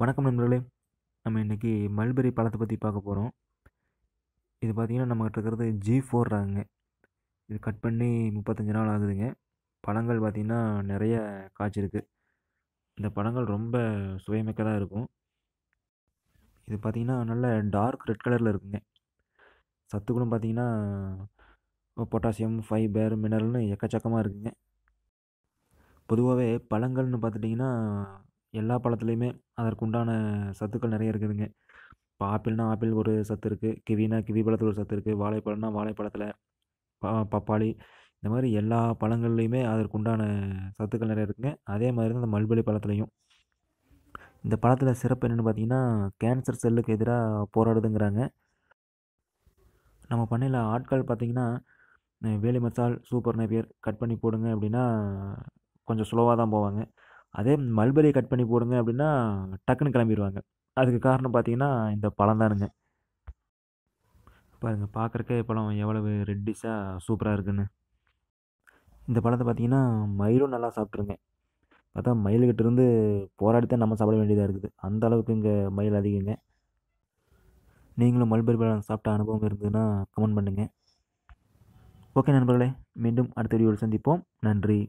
வணக்கம் நண்பர்களே நம்ம இன்றைக்கி மல்பெரி பழத்தை பற்றி பார்க்க போகிறோம் இது பார்த்திங்கன்னா நம்மகிட்ட இருக்கிறது ஜி ஃபோர் ராங்க இது கட் பண்ணி முப்பத்தஞ்சு நாள் ஆகுதுங்க பழங்கள் பார்த்திங்கன்னா நிறைய காய்ச்சிருக்கு இந்த பழங்கள் ரொம்ப சுவைமிக்கதாக இருக்கும் இது பார்த்திங்கன்னா நல்ல டார்க் ரெட் கலரில் இருக்குங்க சத்துக்குளும் பார்த்திங்கன்னா பொட்டாசியம் ஃபைபர் மினரல்னு எக்கச்சக்கமாக இருக்குங்க பொதுவாகவே பழங்கள்னு பார்த்துட்டிங்கன்னா எல்லா பழத்துலையுமே அதற்குண்டான சத்துக்கள் நிறைய இருக்குதுங்க இப்போ ஆப்பிள்னா ஆப்பிள் ஒரு சத்து இருக்குது கிவினா கிவி பழத்தில் ஒரு சத்து இருக்குது வாழைப்பழம்னா வாழைப்பழத்தில் ப பப்பாளி இந்த மாதிரி எல்லா பழங்கள்லேயுமே அதற்குண்டான சத்துக்கள் நிறைய இருக்குங்க அதே மாதிரி தான் இந்த மல்பெரி பழத்துலையும் இந்த பழத்தில் சிறப்பு என்னென்னு பார்த்தீங்கன்னா கேன்சர் செல்லுக்கு எதிராக போராடுதுங்கிறாங்க நம்ம பண்ணையில் ஆட்கள் பார்த்திங்கன்னா வேலி மசால் சூப்பர் நேப்பியர் கட் பண்ணி போடுங்க அப்படின்னா கொஞ்சம் ஸ்லோவாக தான் போவாங்க அதே மல்பெரியை கட் பண்ணி போடுங்க அப்படின்னா டக்குன்னு கிளம்பிடுவாங்க அதுக்கு காரணம் பார்த்தீங்கன்னா இந்த பழம் தானுங்க பாருங்கள் பார்க்குறக்கே பழம் எவ்வளவு ரெட்டிஷாக சூப்பராக இருக்குன்னு இந்த பழத்தை பார்த்தீங்கன்னா மயிலும் நல்லா சாப்பிட்ருங்க பார்த்தா மயில்கிட்ட இருந்து போராடி தான் நம்ம சாப்பிட வேண்டியதாக இருக்குது அந்த அளவுக்கு இங்கே மயில் அதிகங்க நீங்களும் மல்பெரி பழம் சாப்பிட்ட அனுபவம் இருந்ததுன்னா கமெண்ட் பண்ணுங்கள் ஓகே நண்பர்களே மீண்டும் அடுத்த வீடியோவில் சந்திப்போம் நன்றி